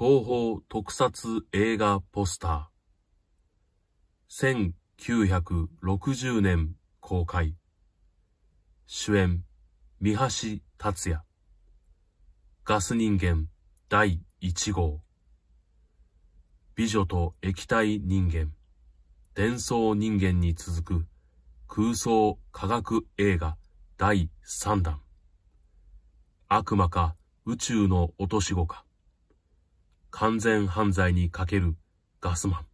東方特撮映画ポスター。1960年公開。主演、三橋達也。ガス人間第1号。美女と液体人間、伝送人間に続く空想科学映画第3弾。悪魔か宇宙の落とし子か。完全犯罪にかけるガスマン。